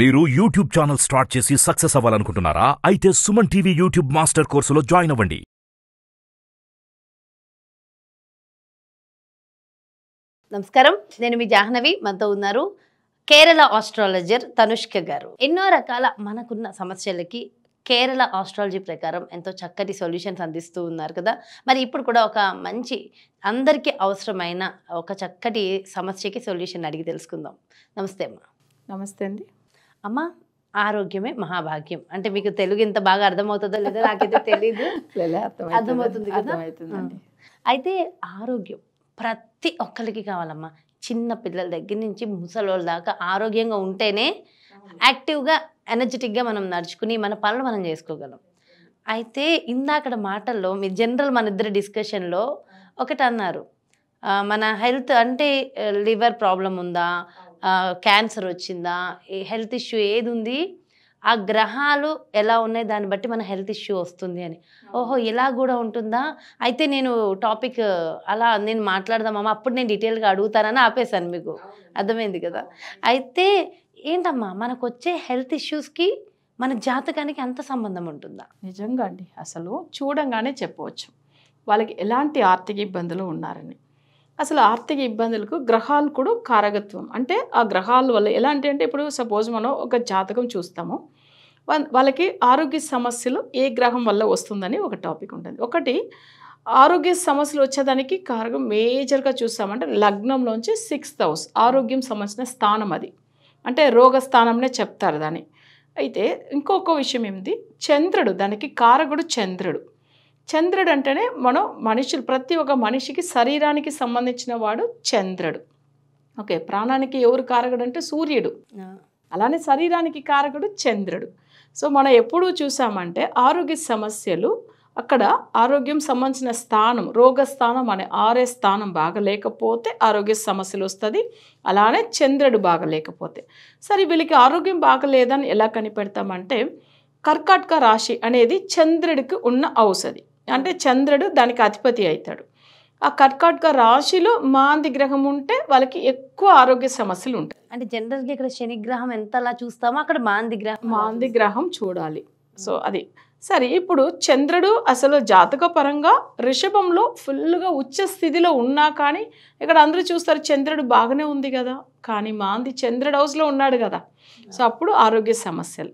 మీరు YouTube channel start చేసి success అవ్వాలనుకుంటున్నారా అయితే సుమన్ టీవీ యూట్యూబ్ మాస్టర్ కోర్సులో జాయిన్ అవ్వండి నమస్కారం నేను మీ జాహ్నవి మనతో ఉన్నారు కేరళ ఆస్ట్రాలజర్ తనుష్క గారు ఎన్నో రకాల మనకున్న సమస్యలకి కేరళ ఆస్ట్రాలజీ ప్రకారం ఎంతో చక్కటి సొల్యూషన్స్ అందిస్తూ ఉన్నారు కదా మరి ఇప్పుడు కూడా ఒక మంచి అందరికీ అవసరమైన ఒక చక్కటి సమస్యకి సొల్యూషన్ అడిగి తెలుసుకుందాం నమస్తే అమ్మా నమస్తే అండి అమ్మ ఆరోగ్యమే మహాభాగ్యం అంటే మీకు తెలుగు ఇంత బాగా అర్థమవుతుందో లేదో నాకైతే తెలీదు అర్థమవుతుంది అయితే ఆరోగ్యం ప్రతి ఒక్కరికి కావాలమ్మా చిన్న పిల్లల దగ్గర నుంచి ముసలోళ్ళ దాకా ఆరోగ్యంగా ఉంటేనే యాక్టివ్గా ఎనర్జెటిక్గా మనం నడుచుకుని మన పనులు మనం చేసుకోగలం అయితే ఇందాకడ మాటల్లో మీ జనరల్ మన ఇద్దరు డిస్కషన్లో ఒకటి అన్నారు మన హెల్త్ అంటే లివర్ ప్రాబ్లం ఉందా క్యాన్సర్ వచ్చిందా హెల్త్ ఇష్యూ ఏది ఉంది ఆ గ్రహాలు ఎలా ఉన్నాయి దాన్ని బట్టి మన హెల్త్ ఇష్యూ వస్తుంది అని ఓహో ఇలా కూడా ఉంటుందా అయితే నేను టాపిక్ అలా నేను మాట్లాడదామమ్మా అప్పుడు నేను డీటెయిల్గా అడుగుతానని ఆపేశాను మీకు అర్థమైంది కదా అయితే ఏంటమ్మా మనకు వచ్చే హెల్త్ ఇష్యూస్కి మన జాతకానికి అంత సంబంధం ఉంటుందా నిజంగా అండి అసలు చూడంగానే చెప్పవచ్చు వాళ్ళకి ఎలాంటి ఆర్థిక ఇబ్బందులు ఉన్నారని అసలు ఆర్థిక ఇబ్బందులకు గ్రహాలు కూడా కారకత్వం అంటే ఆ గ్రహాల వల్ల ఎలా అంటే అంటే ఇప్పుడు సపోజ్ మనం ఒక జాతకం చూస్తాము వాళ్ళకి ఆరోగ్య సమస్యలు ఏ గ్రహం వల్ల వస్తుందని ఒక టాపిక్ ఉంటుంది ఒకటి ఆరోగ్య సమస్యలు వచ్చేదానికి కారకం మేజర్గా చూస్తామంటే లగ్నంలోంచి సిక్స్త్ హౌస్ ఆరోగ్యం సంబంధించిన స్థానం అది అంటే రోగ స్థానంనే చెప్తారు దాన్ని అయితే ఇంకొక విషయం ఏమిటి చంద్రుడు దానికి కారకుడు చంద్రుడు చంద్రుడు అంటేనే మనం మనుషులు ప్రతి ఒక్క మనిషికి శరీరానికి సంబంధించిన వాడు చంద్రుడు ఓకే ప్రాణానికి ఎవరు కారకుడు అంటే సూర్యుడు అలానే శరీరానికి కారకుడు చంద్రుడు సో మనం ఎప్పుడూ చూసామంటే ఆరోగ్య సమస్యలు అక్కడ ఆరోగ్యం సంబంధించిన స్థానం రోగస్థానం అనే ఆరే స్థానం బాగా లేకపోతే ఆరోగ్య సమస్యలు వస్తుంది అలానే చంద్రుడు బాగా లేకపోతే సరే వీళ్ళకి ఆరోగ్యం బాగలేదని ఎలా కనిపెడతామంటే కర్కాటక రాశి అనేది చంద్రుడికి ఉన్న ఔషధి అంటే చంద్రుడు దానికి అధిపతి అవుతాడు ఆ కర్కాటక రాశిలో మాంది గ్రహం ఉంటే వాళ్ళకి ఎక్కువ ఆరోగ్య సమస్యలు ఉంటాయి అంటే జనరల్గా ఇక్కడ శనిగ్రహం ఎంత అలా చూస్తామో అక్కడ మాంది గ్రహం మాంది గ్రహం చూడాలి సో అది సరే ఇప్పుడు చంద్రుడు అసలు జాతక పరంగా రిషభంలో ఫుల్గా ఉచ్చ స్థితిలో ఉన్నా కానీ ఇక్కడ అందరూ చూస్తారు చంద్రుడు బాగానే ఉంది కదా కానీ మాంది చంద్రుడు హౌస్లో ఉన్నాడు కదా సో అప్పుడు ఆరోగ్య సమస్యలు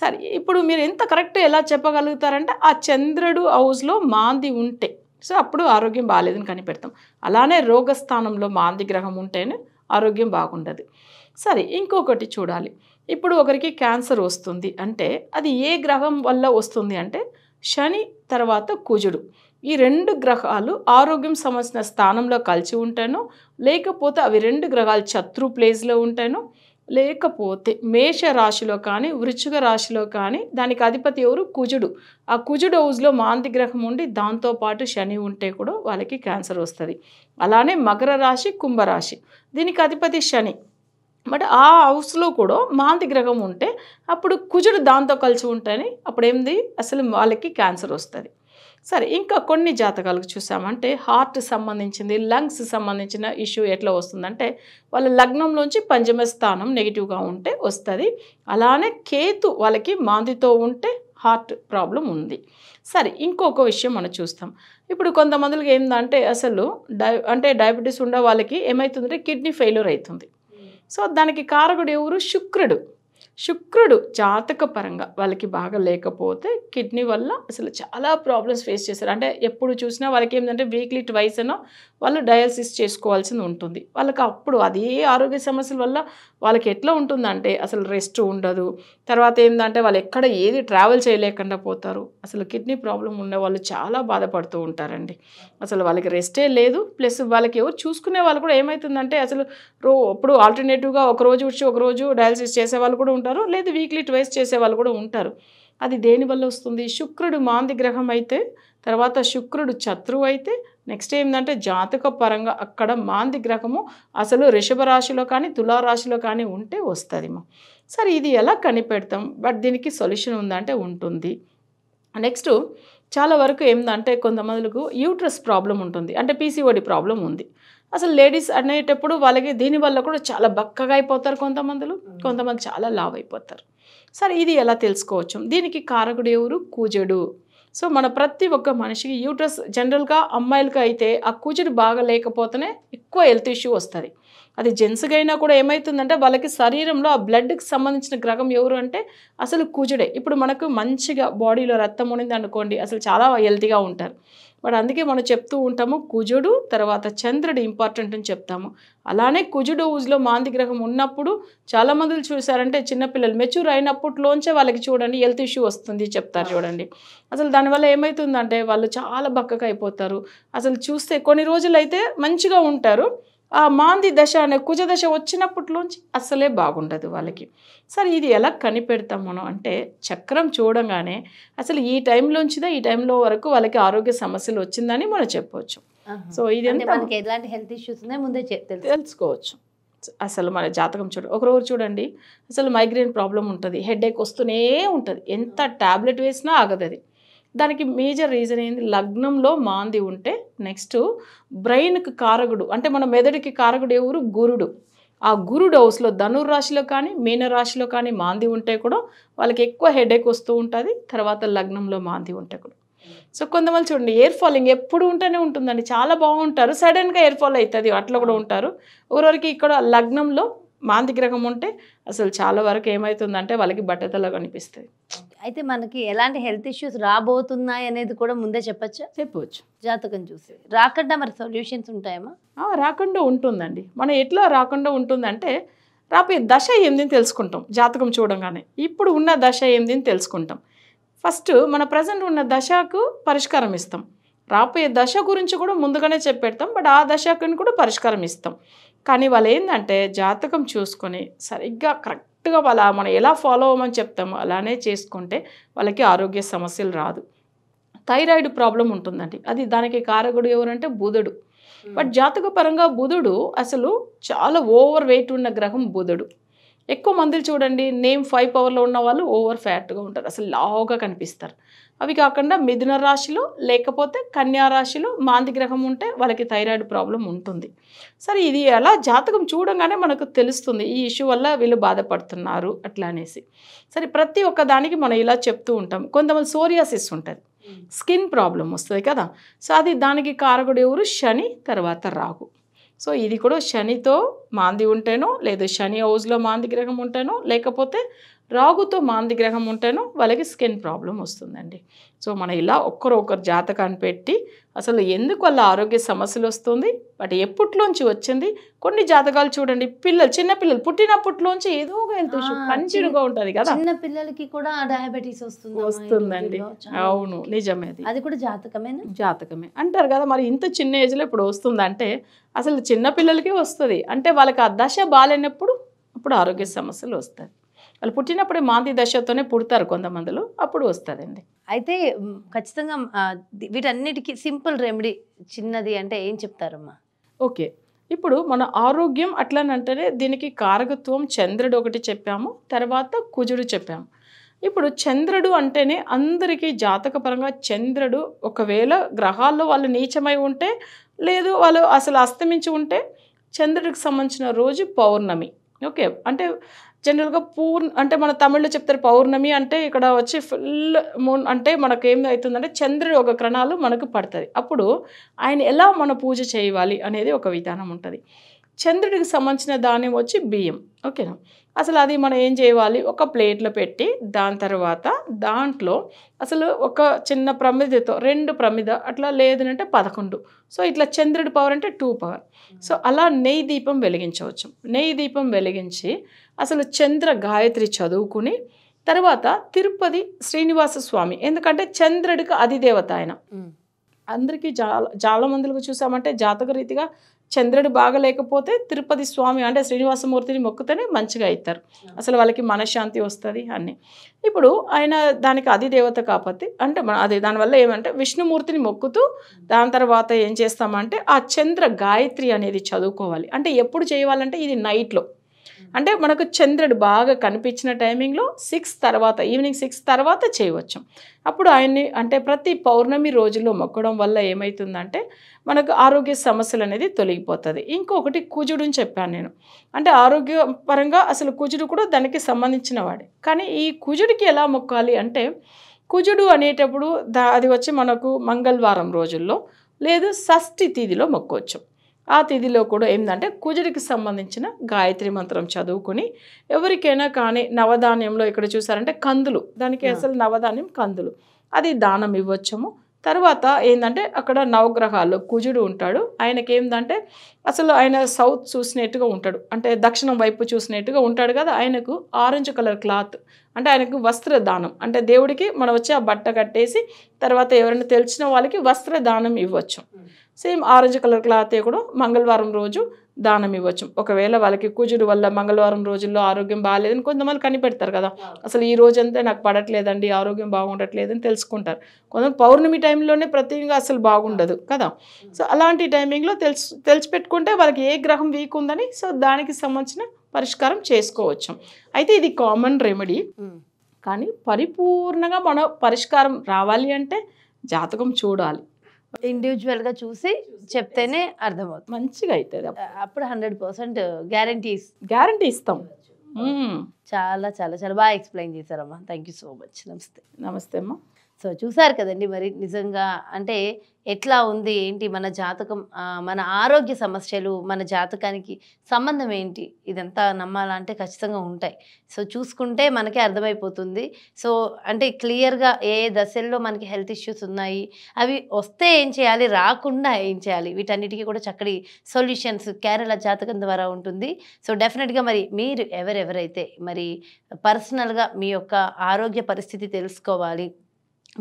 సరే ఇప్పుడు మీరు ఎంత కరెక్ట్ ఎలా చెప్పగలుగుతారంటే ఆ చంద్రుడు హౌస్లో మాంది ఉంటే సో అప్పుడు ఆరోగ్యం బాగాలేదని కనిపెడతాం అలానే రోగస్థానంలో మాంది గ్రహం ఉంటేనే ఆరోగ్యం బాగుండదు సరే ఇంకొకటి చూడాలి ఇప్పుడు ఒకరికి క్యాన్సర్ వస్తుంది అంటే అది ఏ గ్రహం వల్ల వస్తుంది అంటే శని తర్వాత కుజుడు ఈ రెండు గ్రహాలు ఆరోగ్యం సంబంధించిన స్థానంలో కలిసి ఉంటానో లేకపోతే అవి రెండు గ్రహాలు శత్రు ప్లేస్లో ఉంటానో లేకపోతే మేష రాశిలో కానీ వృచ్చిక రాశిలో కానీ దానికి అధిపతి ఎవరు కుజుడు ఆ కుజుడు హౌస్లో మాంతి గ్రహం ఉండి దాంతోపాటు శని ఉంటే కూడా వాళ్ళకి క్యాన్సర్ వస్తుంది అలానే మకర రాశి కుంభరాశి దీనికి అధిపతి శని బట్ ఆ హౌస్లో కూడా మాంతి గ్రహం ఉంటే అప్పుడు కుజుడు దాంతో కలిసి ఉంటేనే అప్పుడు ఏంది అసలు వాళ్ళకి క్యాన్సర్ వస్తుంది సరే ఇంకా కొన్ని జాతకాలకు చూసామంటే హార్ట్ సంబంధించింది లంగ్స్ సంబంధించిన ఇష్యూ ఎట్లా వస్తుందంటే వాళ్ళ లగ్నంలోంచి పంచమ స్థానం నెగిటివ్గా ఉంటే వస్తుంది అలానే కేతు వాళ్ళకి మాందితో ఉంటే హార్ట్ ప్రాబ్లం ఉంది సరే ఇంకొక విషయం మనం చూస్తాం ఇప్పుడు కొంతమందికి ఏంటంటే అసలు డై అంటే డయాబెటీస్ ఉండే వాళ్ళకి ఏమవుతుందంటే కిడ్నీ ఫెయిల్యూర్ అవుతుంది సో దానికి కారకుడు ఎవరు శుక్రుడు శుక్రుడు జాతకపరంగా వాళ్ళకి బాగా లేకపోతే కిడ్నీ వల్ల అసలు చాలా ప్రాబ్లమ్స్ ఫేస్ చేశారు అంటే ఎప్పుడు చూసినా వాళ్ళకి ఏంటంటే వీక్లీ ట్వైస్ అనో వాళ్ళు డయాలసిస్ చేసుకోవాల్సింది ఉంటుంది వాళ్ళకి అప్పుడు అదే ఆరోగ్య సమస్యల వల్ల వాళ్ళకి ఎట్లా ఉంటుందంటే అసలు రెస్ట్ ఉండదు తర్వాత ఏంటంటే వాళ్ళు ఎక్కడ ఏది ట్రావెల్ చేయలేకుండా పోతారు అసలు కిడ్నీ ప్రాబ్లం ఉండే వాళ్ళు చాలా బాధపడుతూ ఉంటారండి అసలు వాళ్ళకి రెస్టే లేదు ప్లస్ వాళ్ళకి ఎవరు చూసుకునే వాళ్ళు కూడా ఏమవుతుందంటే అసలు రో ఇప్పుడు ఆల్టర్నేటివ్గా ఒకరోజు వచ్చి ఒకరోజు డయాలసిస్ చేసే వాళ్ళు కూడా ఉంటారు లేదు వీక్లీ ట్వైస్ చేసే వాళ్ళు కూడా ఉంటారు అది దేనివల్ల వస్తుంది శుక్రుడు మాంది గ్రహం అయితే తర్వాత శుక్రుడు శత్రువు అయితే నెక్స్ట్ ఏంటంటే జాతక పరంగా అక్కడ మాంది గ్రహము అసలు రిషభ రాశిలో కానీ తులారాశిలో కానీ ఉంటే మా సరే ఇది ఎలా కనిపెడతాం బట్ దీనికి సొల్యూషన్ ఉందంటే ఉంటుంది నెక్స్ట్ చాలా వరకు ఏంటంటే కొంతమందికి యూట్రస్ ప్రాబ్లం ఉంటుంది అంటే పీసీఓడి ప్రాబ్లం ఉంది అసలు లేడీస్ అనేటప్పుడు వాళ్ళకి దీనివల్ల కూడా చాలా బక్కగా అయిపోతారు కొంతమందిలో కొంతమంది చాలా లావ్ అయిపోతారు సరే ఇది ఎలా తెలుసుకోవచ్చు దీనికి కారకుడు ఎవరు కూజడు సో మన ప్రతి ఒక్క మనిషికి యూట్రస్ జనరల్గా అమ్మాయిలకి అయితే ఆ కూజడు బాగా లేకపోతేనే ఎక్కువ హెల్త్ ఇష్యూ వస్తుంది అది జెంట్స్గా అయినా కూడా ఏమవుతుందంటే వాళ్ళకి శరీరంలో ఆ బ్లడ్కి సంబంధించిన గ్రహం ఎవరు అంటే అసలు కూజుడే ఇప్పుడు మనకు మంచిగా బాడీలో రక్తం ఉండింది అనుకోండి అసలు చాలా హెల్తీగా ఉంటారు వాడు అందుకే మనం చెప్తూ ఉంటాము కుజుడు తర్వాత చంద్రుడు ఇంపార్టెంట్ అని చెప్తాము అలానే కుజుడు ఊజ్లో మాంది గ్రహం ఉన్నప్పుడు చాలామంది చూసారంటే చిన్నపిల్లలు మెచ్యూర్ అయినప్పట్లోంచే వాళ్ళకి చూడండి హెల్త్ ఇష్యూ వస్తుంది చెప్తారు చూడండి అసలు దానివల్ల ఏమవుతుందంటే వాళ్ళు చాలా బక్కగా అయిపోతారు అసలు చూస్తే కొన్ని రోజులైతే మంచిగా ఉంటారు ఆ మాంది దశ అనే కుజదశ వచ్చినప్పటిలోంచి అస్సలే బాగుండదు వాళ్ళకి సరే ఇది ఎలా కనిపెడతాం మనం అంటే చక్రం చూడంగానే అసలు ఈ టైంలోంచిదా ఈ టైంలో వరకు వాళ్ళకి ఆరోగ్య సమస్యలు వచ్చిందని మనం చెప్పవచ్చు సో ఇది మనకి ఎలాంటి హెల్త్ ఇష్యూస్ ఉన్నాయి ముందే తెలుసుకోవచ్చు అసలు మన జాతకం చూడండి ఒకరోజు చూడండి అసలు మైగ్రేన్ ప్రాబ్లం ఉంటుంది హెడేక్ వస్తూనే ఉంటుంది ఎంత ట్యాబ్లెట్ వేసినా ఆగదు అది దానికి మేజర్ రీజన్ ఏంది లగ్నంలో మాంది ఉంటే నెక్స్ట్ బ్రెయిన్కి కారకుడు అంటే మన మెదడుకి కారకుడు ఎవరు గురుడు ఆ గురుడు హౌస్లో ధనుర్రాశిలో కానీ మీనరాశిలో కానీ మాంది ఉంటే కూడా వాళ్ళకి ఎక్కువ హెడేక్ వస్తూ ఉంటుంది తర్వాత లగ్నంలో మాంది ఉంటే కూడా సో కొంతమంది చూడండి ఎయిర్ ఫాలింగ్ ఎప్పుడు ఉంటేనే ఉంటుందండి చాలా బాగుంటారు సడన్గా ఎయిర్ ఫాల్ అవుతుంది అట్లా కూడా ఉంటారు ఒకరికి ఇక్కడ లగ్నంలో మాంది గ్రహం ఉంటే అసలు చాలా వరకు ఏమవుతుందంటే వాళ్ళకి బట్టతల కనిపిస్తుంది అయితే మనకి ఎలాంటి హెల్త్ ఇష్యూస్ రాబోతున్నాయి అనేది కూడా ముందే చెప్పచ్చా చెప్పవచ్చు జాతకం చూసి రాకుండా మరి సొల్యూషన్స్ ఉంటాయమ్మా రాకుండా ఉంటుందండి మనం ఎట్లా రాకుండా ఉంటుందంటే రాబోయే దశ ఏందని తెలుసుకుంటాం జాతకం చూడంగానే ఇప్పుడు ఉన్న దశ అని తెలుసుకుంటాం ఫస్ట్ మన ప్రజెంట్ ఉన్న దశకు పరిష్కారం ఇస్తాం రాబోయే దశ గురించి కూడా ముందుగానే చెప్పెడతాం బట్ ఆ దశకుని కూడా పరిష్కారం ఇస్తాం కానీ వాళ్ళు ఏంటంటే జాతకం చూసుకొని సరిగ్గా కరెక్ట్గా వాళ్ళ మనం ఎలా ఫాలో అవ్వమని చెప్తామో అలానే చేసుకుంటే వాళ్ళకి ఆరోగ్య సమస్యలు రాదు థైరాయిడ్ ప్రాబ్లం ఉంటుందండి అది దానికి కారకుడు ఎవరంటే బుధుడు బట్ జాతక పరంగా బుధుడు అసలు చాలా ఓవర్ వెయిట్ ఉన్న గ్రహం బుధుడు ఎక్కువ మందిని చూడండి నేమ్ ఫైవ్ పవర్లో ఉన్న వాళ్ళు ఓవర్ ఫ్యాట్గా ఉంటారు అసలు లావుగా కనిపిస్తారు అవి కాకుండా మిథున రాశిలో లేకపోతే కన్యా రాశిలో మాంది గ్రహం ఉంటే వాళ్ళకి థైరాయిడ్ ప్రాబ్లం ఉంటుంది సరే ఇది ఎలా జాతకం చూడంగానే మనకు తెలుస్తుంది ఈ ఇష్యూ వల్ల వీళ్ళు బాధపడుతున్నారు అట్లా అనేసి సరే ప్రతి ఒక్క దానికి మనం ఇలా చెప్తూ ఉంటాం కొంతమంది సోరియాసిస్ ఉంటుంది స్కిన్ ప్రాబ్లం వస్తుంది కదా సో అది దానికి కారకుడు ఎవరు శని తర్వాత రాగు సో ఇది కూడా శనితో మాంది ఉంటేనో లేదా శని హౌస్లో మాంది గ్రహం ఉంటేనో లేకపోతే రాగుతో మాంది గ్రహం ఉంటేనో వాళ్ళకి స్కిన్ ప్రాబ్లం వస్తుందండి సో మనం ఇలా ఒకరు జాతకాన్ని పెట్టి అసలు ఎందుకు వాళ్ళ ఆరోగ్య సమస్యలు వస్తుంది వాటి ఎప్పట్లోంచి వచ్చింది కొన్ని జాతకాలు చూడండి పిల్లలు చిన్న పిల్లలు పుట్టినప్పట్లోంచి ఏదో ఒక హెల్త్ ఉంటుంది కదా చిన్న పిల్లలకి కూడా డయాబెటీస్ వస్తుంది వస్తుందండి అవును నిజమే అది కూడా జాతకమే జాతకమే అంటారు కదా మరి ఇంత చిన్న ఏజ్లో ఇప్పుడు వస్తుంది అంటే అసలు చిన్న వస్తుంది అంటే వాళ్ళకి ఆ దశ బాగాలేనప్పుడు అప్పుడు ఆరోగ్య సమస్యలు వస్తాయి వాళ్ళు పుట్టినప్పుడే మాంతి దశతోనే పుడతారు కొంతమందిలో అప్పుడు వస్తుందండి అయితే ఖచ్చితంగా వీటన్నిటికీ సింపుల్ రెమెడీ చిన్నది అంటే ఏం చెప్తారమ్మా ఓకే ఇప్పుడు మన ఆరోగ్యం అట్లానంటేనే దీనికి కారకత్వం చంద్రుడు ఒకటి చెప్పాము తర్వాత కుజుడు చెప్పాము ఇప్పుడు చంద్రుడు అంటేనే అందరికీ జాతకపరంగా చంద్రుడు ఒకవేళ గ్రహాల్లో వాళ్ళు నీచమై ఉంటే లేదు వాళ్ళు అసలు అస్తమించి ఉంటే చంద్రుడికి సంబంధించిన రోజు పౌర్ణమి ఓకే అంటే జనరల్గా పూర్ణ అంటే మన తమిళ్లో చెప్తారు పౌర్ణమి అంటే ఇక్కడ వచ్చి ఫుల్ మూన్ అంటే మనకు ఏం అవుతుందంటే చంద్రుడి ఒక క్రణాలు మనకు పడుతుంది అప్పుడు ఆయన ఎలా మన పూజ చేయాలి అనేది ఒక విధానం ఉంటుంది చంద్రుడికి సంబంధించిన ధాన్యం వచ్చి బియ్యం ఓకేనా అసలు అది మనం ఏం చేయాలి ఒక ప్లేట్లో పెట్టి దాని తర్వాత దాంట్లో అసలు ఒక చిన్న ప్రమిదతో రెండు ప్రమిద అట్లా లేదనంటే పదకొండు సో ఇట్లా చంద్రుడి పవర్ అంటే టూ పవర్ సో అలా నెయ్యి దీపం వెలిగించవచ్చు నెయ్యి దీపం వెలిగించి అసలు చంద్ర గాయత్రి చదువుకుని తర్వాత తిరుపతి శ్రీనివాస స్వామి ఎందుకంటే చంద్రుడికి అధిదేవత ఆయన అందరికీ జాల చాలా మందికి చూసామంటే జాతక రీతిగా చంద్రుడు బాగలేకపోతే తిరుపతి స్వామి అంటే శ్రీనివాసమూర్తిని మొక్కుతేనే మంచిగా అవుతారు అసలు వాళ్ళకి మనశ్శాంతి వస్తుంది అన్నీ ఇప్పుడు ఆయన దానికి అది దేవత కాపతి అంటే మన అది దానివల్ల ఏమంటే విష్ణుమూర్తిని మొక్కుతూ దాని తర్వాత ఏం చేస్తామంటే ఆ చంద్ర గాయత్రి అనేది చదువుకోవాలి అంటే ఎప్పుడు చేయాలంటే ఇది నైట్లో అంటే మనకు చంద్రుడు బాగా కనిపించిన టైమింగ్లో సిక్స్ తర్వాత ఈవినింగ్ సిక్స్ తర్వాత చేయవచ్చు అప్పుడు ఆయన్ని అంటే ప్రతి పౌర్ణమి రోజులో మొక్కడం వల్ల ఏమవుతుందంటే మనకు ఆరోగ్య సమస్యలు అనేది తొలగిపోతుంది ఇంకొకటి కుజుడు అని చెప్పాను నేను అంటే ఆరోగ్య పరంగా అసలు కుజుడు కూడా దానికి సంబంధించిన వాడే కానీ ఈ కుజుడికి ఎలా మొక్కాలి అంటే కుజుడు అనేటప్పుడు దా అది వచ్చి మనకు మంగళవారం రోజుల్లో లేదు షష్ఠి తిథిలో మొక్కవచ్చు ఆ తిథిలో కూడా ఏంటంటే కుజుడికి సంబంధించిన గాయత్రి మంత్రం చదువుకుని ఎవరికైనా కానీ నవధాన్యంలో ఇక్కడ చూసారంటే కందులు దానికి అసలు నవధాన్యం కందులు అది దానం ఇవ్వచ్చము తర్వాత ఏంటంటే అక్కడ నవగ్రహాలు కుజుడు ఉంటాడు ఆయనకి ఏంటంటే అసలు ఆయన సౌత్ చూసినట్టుగా ఉంటాడు అంటే దక్షిణం వైపు చూసినట్టుగా ఉంటాడు కదా ఆయనకు ఆరెంజ్ కలర్ క్లాత్ అంటే ఆయనకు వస్త్ర దానం అంటే దేవుడికి మనం వచ్చి ఆ బట్ట కట్టేసి తర్వాత ఎవరైనా తెలిసిన వాళ్ళకి వస్త్ర దానం ఇవ్వచ్చు సేమ్ ఆరెంజ్ కలర్ క్లాతే కూడా మంగళవారం రోజు దానం ఇవ్వచ్చు ఒకవేళ వాళ్ళకి కుజుడు వల్ల మంగళవారం రోజుల్లో ఆరోగ్యం బాగాలేదని కొంతమంది కనిపెడతారు కదా అసలు ఈ రోజంతా నాకు పడట్లేదండి ఆరోగ్యం బాగుండట్లేదని తెలుసుకుంటారు కొంతమంది పౌర్ణమి టైంలోనే ప్రతిగా అసలు బాగుండదు కదా సో అలాంటి టైమింగ్లో తెలుసు తెలిసిపెట్టుకుంటే వాళ్ళకి ఏ గ్రహం వీక్ ఉందని సో దానికి సంబంధించిన పరిష్కారం చేసుకోవచ్చు అయితే ఇది కామన్ రెమెడీ కానీ పరిపూర్ణంగా మన పరిష్కారం రావాలి అంటే జాతకం చూడాలి ఇండివిజువల్గా చూసి చెప్తేనే అర్థమవుతుంది మంచిగా అవుతుంది అప్పుడు హండ్రెడ్ పర్సెంట్ గ్యారంటీ గ్యారంటీ ఇస్తాం చాలా చాలా చాలా బాగా ఎక్స్ప్లెయిన్ చేశారమ్మా థ్యాంక్ యూ సో మచ్ నమస్తే నమస్తే అమ్మా సో చూసారు కదండి మరి నిజంగా అంటే ఎట్లా ఉంది ఏంటి మన జాతకం మన ఆరోగ్య సమస్యలు మన జాతకానికి సంబంధం ఏంటి ఇదంతా నమ్మాలంటే ఖచ్చితంగా ఉంటాయి సో చూసుకుంటే మనకే అర్థమైపోతుంది సో అంటే క్లియర్గా ఏ దశల్లో మనకి హెల్త్ ఇష్యూస్ ఉన్నాయి అవి వస్తే ఏం చేయాలి రాకుండా ఏం చేయాలి వీటన్నిటికీ కూడా చక్కటి సొల్యూషన్స్ కేరళ జాతకం ద్వారా ఉంటుంది సో డెఫినెట్గా మరి మీరు ఎవరెవరైతే మరి పర్సనల్గా మీ యొక్క ఆరోగ్య పరిస్థితి తెలుసుకోవాలి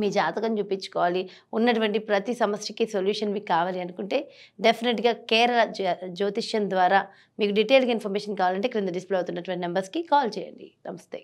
మీ జాతకం చూపించుకోవాలి ఉన్నటువంటి ప్రతి సమస్యకి సొల్యూషన్ మీకు కావాలి అనుకుంటే డెఫినెట్గా కేరళ జ్యోతిష్యం ద్వారా మీకు డీటెయిల్గా ఇన్ఫర్మేషన్ కావాలంటే క్రింద డిస్ప్లే అవుతున్నటువంటి నెంబర్స్కి కాల్ చేయండి నమస్తే